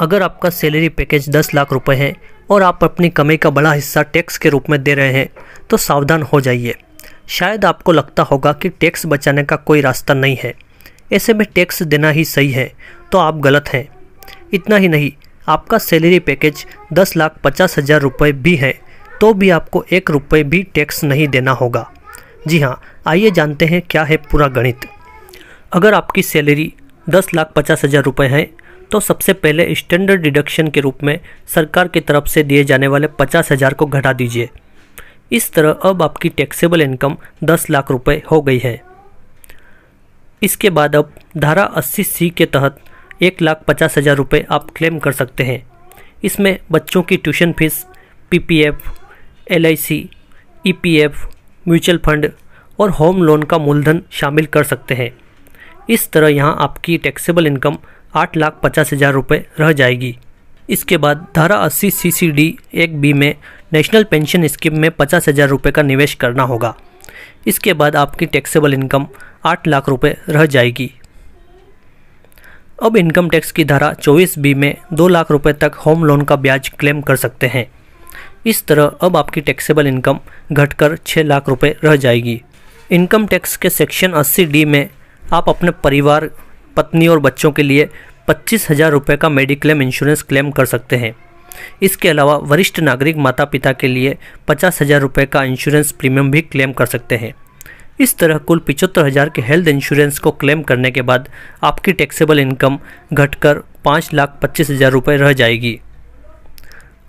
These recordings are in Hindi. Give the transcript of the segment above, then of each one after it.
अगर आपका सैलरी पैकेज दस लाख रुपए है और आप अपनी कमी का बड़ा हिस्सा टैक्स के रूप में दे रहे हैं तो सावधान हो जाइए शायद आपको लगता होगा कि टैक्स बचाने का कोई रास्ता नहीं है ऐसे में टैक्स देना ही सही है तो आप गलत हैं इतना ही नहीं आपका सैलरी पैकेज दस लाख पचास हज़ार रुपये भी है तो भी आपको एक रुपये भी टैक्स नहीं देना होगा जी हाँ आइए जानते हैं क्या है पूरा गणित अगर आपकी सैलरी दस लाख पचास हज़ार रुपये है तो सबसे पहले स्टैंडर्ड डिडक्शन के रूप में सरकार की तरफ से दिए जाने वाले पचास हज़ार को घटा दीजिए इस तरह अब आपकी टैक्सेबल इनकम दस लाख रुपए हो गई है इसके बाद अब धारा अस्सी सी के तहत एक लाख पचास हज़ार रुपये आप क्लेम कर सकते हैं इसमें बच्चों की tuition fees PPF, LIC, EPF, mutual fund और होम लोन का मूलधन शामिल कर सकते हैं इस तरह यहाँ आपकी टैक्सेबल इनकम आठ लाख पचास हज़ार रुपये रह जाएगी इसके बाद धारा अस्सी सी सी डी एक बी में नेशनल पेंशन स्कीम में पचास हज़ार रुपये का निवेश करना होगा इसके बाद आपकी टैक्सेबल इनकम आठ लाख रुपये रह जाएगी अब इनकम टैक्स की धारा चौबीस बी में दो लाख रुपये तक होम लोन का ब्याज क्लेम कर सकते हैं इस तरह अब आपकी टैक्सेबल इनकम घटकर छः लाख रुपये रह जाएगी इनकम टैक्स के सेक्शन अस्सी डी में आप अपने परिवार पत्नी और बच्चों के लिए पच्चीस हज़ार रुपये का मेडिक्लेम इंश्योरेंस क्लेम कर सकते हैं इसके अलावा वरिष्ठ नागरिक माता पिता के लिए पचास हज़ार रुपये का इंश्योरेंस प्रीमियम भी क्लेम कर सकते हैं इस तरह कुल पिचहत्तर हज़ार के हेल्थ इंश्योरेंस को क्लेम करने के बाद आपकी टैक्सेबल इनकम घटकर पाँच लाख पच्चीस हज़ार रुपये रह जाएगी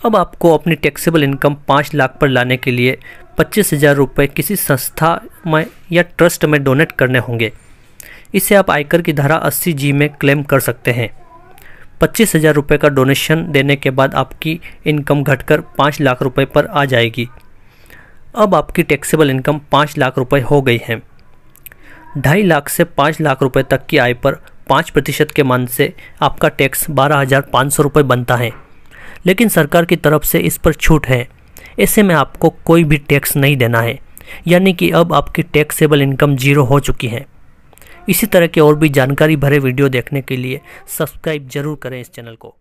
अब आपको अपनी टैक्सेबल इनकम पाँच लाख पर लाने के लिए पच्चीस हज़ार रुपये किसी संस्था में या ट्रस्ट में डोनेट करने होंगे इसे आप आयकर की धारा अस्सी जी में क्लेम कर सकते हैं पच्चीस हज़ार रुपये का डोनेशन देने के बाद आपकी इनकम घटकर पाँच लाख रुपये पर आ जाएगी अब आपकी टैक्सेबल इनकम पाँच लाख रुपये हो गई है ढाई लाख से पाँच लाख रुपये तक की आय पर पाँच प्रतिशत के मान से आपका टैक्स बारह हज़ार पाँच सौ रुपये बनता है लेकिन सरकार की तरफ से इस पर छूट है ऐसे में आपको कोई भी टैक्स नहीं देना है यानी कि अब आपकी टैक्सेबल इनकम जीरो हो चुकी है इसी तरह के और भी जानकारी भरे वीडियो देखने के लिए सब्सक्राइब जरूर करें इस चैनल को